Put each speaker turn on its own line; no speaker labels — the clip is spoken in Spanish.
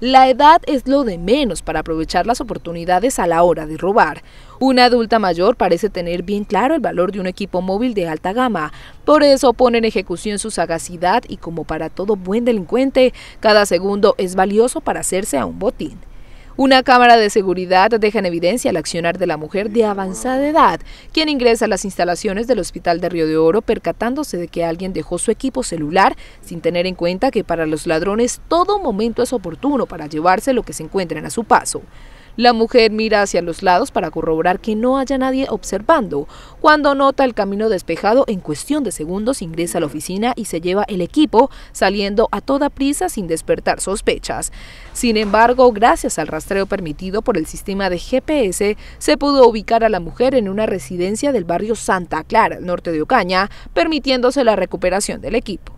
La edad es lo de menos para aprovechar las oportunidades a la hora de robar. Una adulta mayor parece tener bien claro el valor de un equipo móvil de alta gama, por eso pone en ejecución su sagacidad y como para todo buen delincuente, cada segundo es valioso para hacerse a un botín. Una cámara de seguridad deja en evidencia el accionar de la mujer de avanzada edad, quien ingresa a las instalaciones del Hospital de Río de Oro percatándose de que alguien dejó su equipo celular, sin tener en cuenta que para los ladrones todo momento es oportuno para llevarse lo que se encuentren a su paso. La mujer mira hacia los lados para corroborar que no haya nadie observando. Cuando nota el camino despejado, en cuestión de segundos ingresa a la oficina y se lleva el equipo, saliendo a toda prisa sin despertar sospechas. Sin embargo, gracias al rastreo permitido por el sistema de GPS, se pudo ubicar a la mujer en una residencia del barrio Santa Clara, norte de Ocaña, permitiéndose la recuperación del equipo.